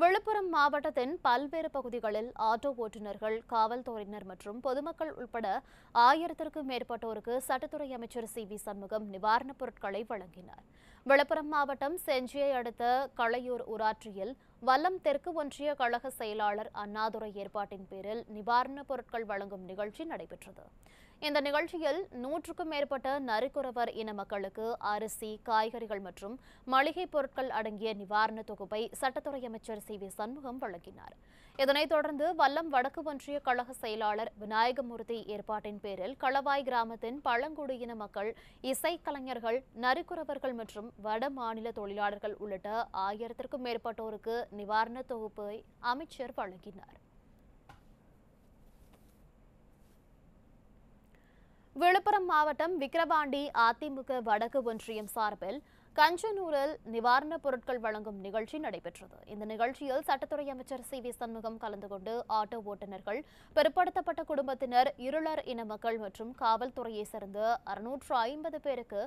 விழுப்புரம் மாவட்டத்தின் பல்வேறு பகுதிகளில் ஆட்டோ ஓட்டுநர்கள் காவல்துறையினர் மற்றும் பொதுமக்கள் உட்பட ஆயிரத்திற்கும் மேற்பட்டோருக்கு சட்டத்துறை அமைச்சர் சி வி சண்முகம் நிவாரணப் பொருட்களை வழங்கினார் விழுப்புரம் மாவட்டம் செஞ்சியை அடுத்த களையூர் ஊராட்சியில் வல்லம் தெற்கு ஒன்றிய கழக செயலாளர் அண்ணாதுரை ஏற்பாட்டின் பேரில் நிவாரணப் பொருட்கள் வழங்கும் நிகழ்ச்சி நடைபெற்றது இந்த நிகழ்ச்சியில் நூற்றுக்கும் மேற்பட்ட நரிக்குறவர் இன மக்களுக்கு அரிசி காய்கறிகள் மற்றும் மளிகை பொருட்கள் அடங்கிய நிவாரண தொகுப்பை சட்டத்துறை அமைச்சர் சி வி சண்முகம் வழங்கினார் இதனைத் தொடர்ந்து வல்லம் வடக்கு ஒன்றிய கழக செயலாளர் விநாயகமூர்த்தி ஏற்பாட்டின் பேரில் களவாய் கிராமத்தின் பழங்குடியின மக்கள் இசைக்கலைஞர்கள் நரிக்குறவர்கள் மற்றும் வட மாநில தொழிலாளர்கள் உள்ளிட்ட ஆயிரத்திற்கும் மேற்பட்டோருக்கு நிவாரண தொகுப்பை அமைச்சர் வழங்கினார் விழுப்புரம் மாவட்டம் விக்கிரவாண்டி அதிமுக வடக்கு ஒன்றியம் சார்பில் கஞ்சனூரில் நிவாரணப் பொருட்கள் வழங்கும் நிகழ்ச்சி நடைபெற்றது இந்த நிகழ்ச்சியில் சட்டத்துறை அமைச்சர் சி வி சண்முகம் கலந்து கொண்டு ஆட்டோ ஓட்டுநர்கள் பிற்படுத்தப்பட்ட குடும்பத்தினர் இருளர் இன மக்கள் மற்றும் காவல்துறையை சேர்ந்த அறுநூற்று ஐம்பது பேருக்கு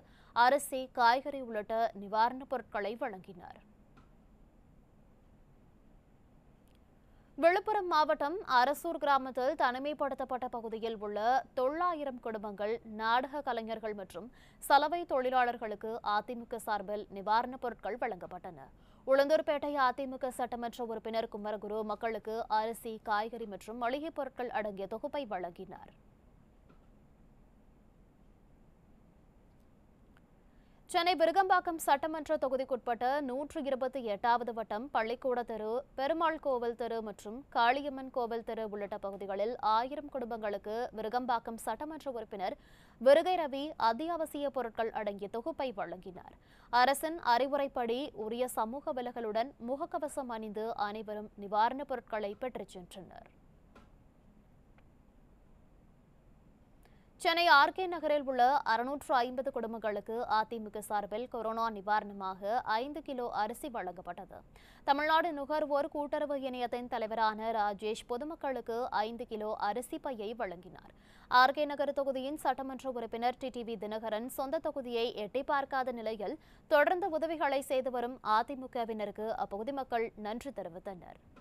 அரிசி காய்கறி உள்ளிட்ட நிவாரணப் பொருட்களை வழங்கினர் விழுப்புரம் மாவட்டம் அரசூர் கிராமத்தில் தனிமைப்படுத்தப்பட்ட பகுதியில் உள்ள தொள்ளாயிரம் குடும்பங்கள் நாடக கலைஞர்கள் மற்றும் சலவை தொழிலாளர்களுக்கு அதிமுக சார்பில் நிவாரணப் பொருட்கள் வழங்கப்பட்டன உளுந்தூர்பேட்டை அதிமுக சட்டமன்ற உறுப்பினர் குமரகுரு மக்களுக்கு அரிசி காய்கறி மற்றும் மளிகைப் பொருட்கள் அடங்கிய தொகுப்பை வழங்கினார் சென்னை விருகம்பாக்கம் சட்டமன்ற தொகுதிக்குட்பட்ட நூற்று இருபத்தி எட்டாவது வட்டம் பள்ளிக்கூட தெரு பெருமாள் கோவில் தெரு மற்றும் காளியம்மன் கோவில் தெரு உள்ளிட்ட பகுதிகளில் ஆயிரம் குடும்பங்களுக்கு விருகம்பாக்கம் சட்டமன்ற உறுப்பினர் விருகை ரவி அத்தியாவசிய பொருட்கள் அடங்கிய தொகுப்பை வழங்கினார் அரசின் அறிவுரைப்படி உரிய சமூக விலகலுடன் முகக்கவசம் அணிந்து அனைவரும் நிவாரணப் பொருட்களை பெற்றுச் சென்றனர் சென்னை ஆர்கே நகரில் உள்ள அறுநூற்று ஐம்பது குடும்பங்களுக்கு அதிமுக சார்பில் கொரோனா நிவாரணமாக ஐந்து கிலோ அரிசி வழங்கப்பட்டது தமிழ்நாடு நுகர்வோர் கூட்டுறவு இணையத்தின் தலைவரான ராஜேஷ் பொதுமக்களுக்கு ஐந்து கிலோ அரிசி பையை வழங்கினார் ஆர்கே நகர் தொகுதியின் சட்டமன்ற உறுப்பினர் டிடிவி தினகரன் சொந்த தொகுதியை எட்டி பார்க்காத நிலையில் தொடர்ந்து உதவிகளை செய்து வரும் அதிமுகவினருக்கு அப்பகுதி மக்கள் நன்றி தெரிவித்தனர்